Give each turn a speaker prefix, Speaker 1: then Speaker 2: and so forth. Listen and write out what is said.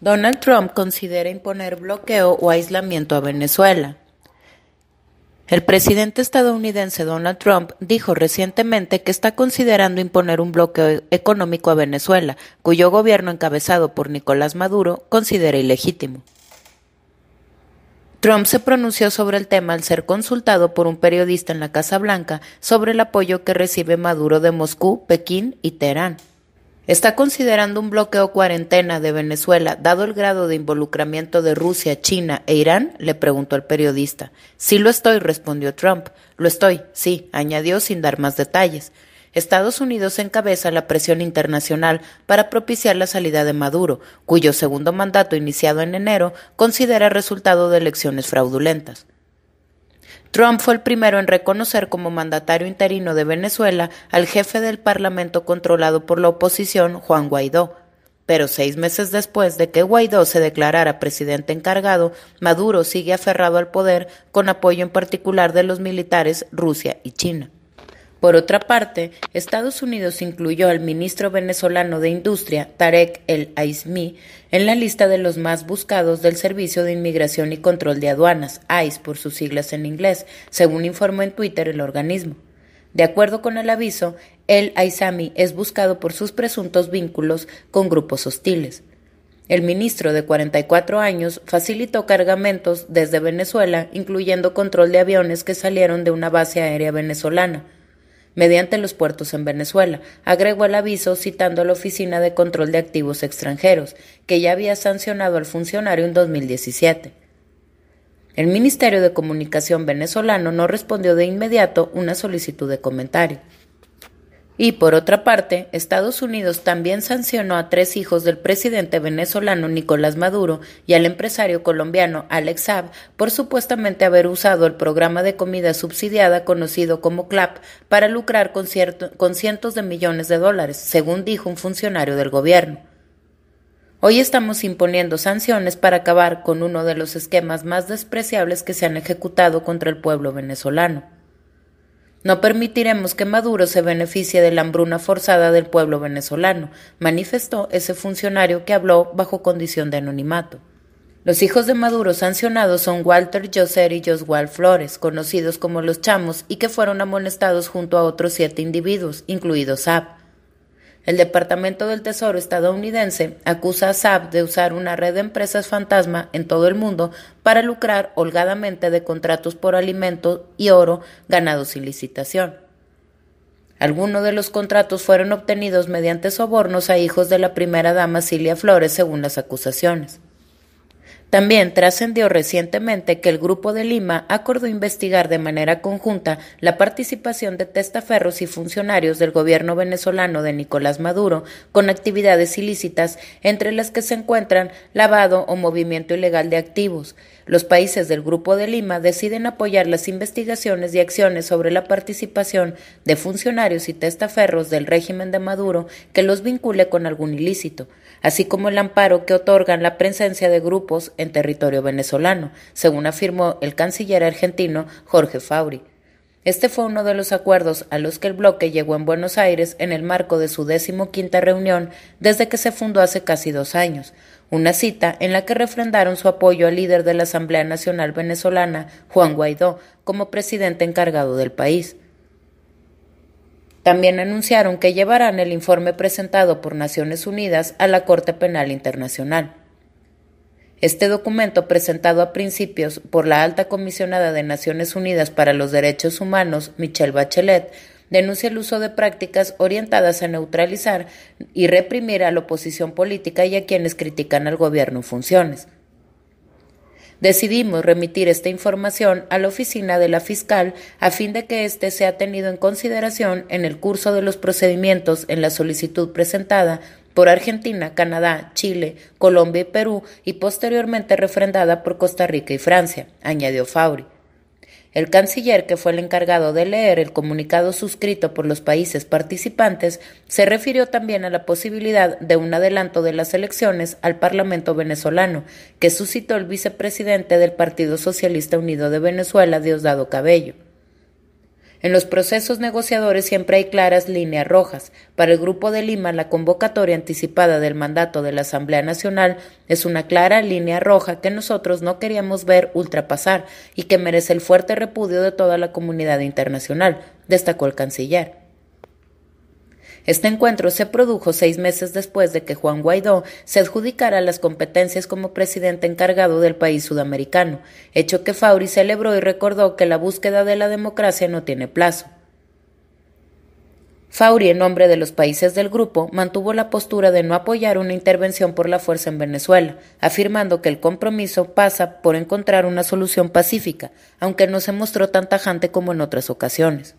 Speaker 1: Donald Trump considera imponer bloqueo o aislamiento a Venezuela. El presidente estadounidense Donald Trump dijo recientemente que está considerando imponer un bloqueo económico a Venezuela, cuyo gobierno encabezado por Nicolás Maduro considera ilegítimo. Trump se pronunció sobre el tema al ser consultado por un periodista en la Casa Blanca sobre el apoyo que recibe Maduro de Moscú, Pekín y Teherán está considerando un bloqueo cuarentena de Venezuela, dado el grado de involucramiento de Rusia, China e Irán, le preguntó el periodista. Sí lo estoy, respondió Trump. Lo estoy, sí, añadió sin dar más detalles. Estados Unidos encabeza la presión internacional para propiciar la salida de Maduro, cuyo segundo mandato iniciado en enero considera resultado de elecciones fraudulentas. Trump fue el primero en reconocer como mandatario interino de Venezuela al jefe del Parlamento controlado por la oposición, Juan Guaidó. Pero seis meses después de que Guaidó se declarara presidente encargado, Maduro sigue aferrado al poder con apoyo en particular de los militares Rusia y China. Por otra parte, Estados Unidos incluyó al ministro venezolano de Industria, Tarek El Aizmi, en la lista de los más buscados del Servicio de Inmigración y Control de Aduanas, ICE por sus siglas en inglés, según informó en Twitter el organismo. De acuerdo con el aviso, el Aizami es buscado por sus presuntos vínculos con grupos hostiles. El ministro de 44 años facilitó cargamentos desde Venezuela, incluyendo control de aviones que salieron de una base aérea venezolana mediante los puertos en Venezuela, agregó el aviso citando a la Oficina de Control de Activos Extranjeros, que ya había sancionado al funcionario en 2017. El Ministerio de Comunicación venezolano no respondió de inmediato una solicitud de comentario. Y por otra parte, Estados Unidos también sancionó a tres hijos del presidente venezolano Nicolás Maduro y al empresario colombiano Alex Saab por supuestamente haber usado el programa de comida subsidiada conocido como CLAP para lucrar con, con cientos de millones de dólares, según dijo un funcionario del gobierno. Hoy estamos imponiendo sanciones para acabar con uno de los esquemas más despreciables que se han ejecutado contra el pueblo venezolano. No permitiremos que Maduro se beneficie de la hambruna forzada del pueblo venezolano, manifestó ese funcionario que habló bajo condición de anonimato. Los hijos de Maduro sancionados son Walter Joser y Josual Flores, conocidos como los chamos, y que fueron amonestados junto a otros siete individuos, incluidos Saab. El Departamento del Tesoro estadounidense acusa a Saab de usar una red de empresas fantasma en todo el mundo para lucrar holgadamente de contratos por alimentos y oro ganados sin licitación. Algunos de los contratos fueron obtenidos mediante sobornos a hijos de la primera dama Cilia Flores, según las acusaciones. También trascendió recientemente que el Grupo de Lima acordó investigar de manera conjunta la participación de testaferros y funcionarios del gobierno venezolano de Nicolás Maduro con actividades ilícitas, entre las que se encuentran lavado o movimiento ilegal de activos. Los países del Grupo de Lima deciden apoyar las investigaciones y acciones sobre la participación de funcionarios y testaferros del régimen de Maduro que los vincule con algún ilícito, así como el amparo que otorgan la presencia de grupos en en territorio venezolano, según afirmó el canciller argentino Jorge Fauri. Este fue uno de los acuerdos a los que el bloque llegó en Buenos Aires en el marco de su decimoquinta reunión desde que se fundó hace casi dos años, una cita en la que refrendaron su apoyo al líder de la Asamblea Nacional Venezolana, Juan Guaidó, como presidente encargado del país. También anunciaron que llevarán el informe presentado por Naciones Unidas a la Corte Penal Internacional. Este documento, presentado a principios por la alta comisionada de Naciones Unidas para los Derechos Humanos, Michelle Bachelet, denuncia el uso de prácticas orientadas a neutralizar y reprimir a la oposición política y a quienes critican al gobierno en funciones. Decidimos remitir esta información a la oficina de la fiscal a fin de que éste sea tenido en consideración en el curso de los procedimientos en la solicitud presentada por Argentina, Canadá, Chile, Colombia y Perú y posteriormente refrendada por Costa Rica y Francia, añadió Fauri. El canciller, que fue el encargado de leer el comunicado suscrito por los países participantes, se refirió también a la posibilidad de un adelanto de las elecciones al Parlamento venezolano, que suscitó el vicepresidente del Partido Socialista Unido de Venezuela, Diosdado Cabello. En los procesos negociadores siempre hay claras líneas rojas. Para el Grupo de Lima, la convocatoria anticipada del mandato de la Asamblea Nacional es una clara línea roja que nosotros no queríamos ver ultrapasar y que merece el fuerte repudio de toda la comunidad internacional, destacó el canciller. Este encuentro se produjo seis meses después de que Juan Guaidó se adjudicara las competencias como presidente encargado del país sudamericano, hecho que Fauri celebró y recordó que la búsqueda de la democracia no tiene plazo. Fauri, en nombre de los países del grupo, mantuvo la postura de no apoyar una intervención por la fuerza en Venezuela, afirmando que el compromiso pasa por encontrar una solución pacífica, aunque no se mostró tan tajante como en otras ocasiones.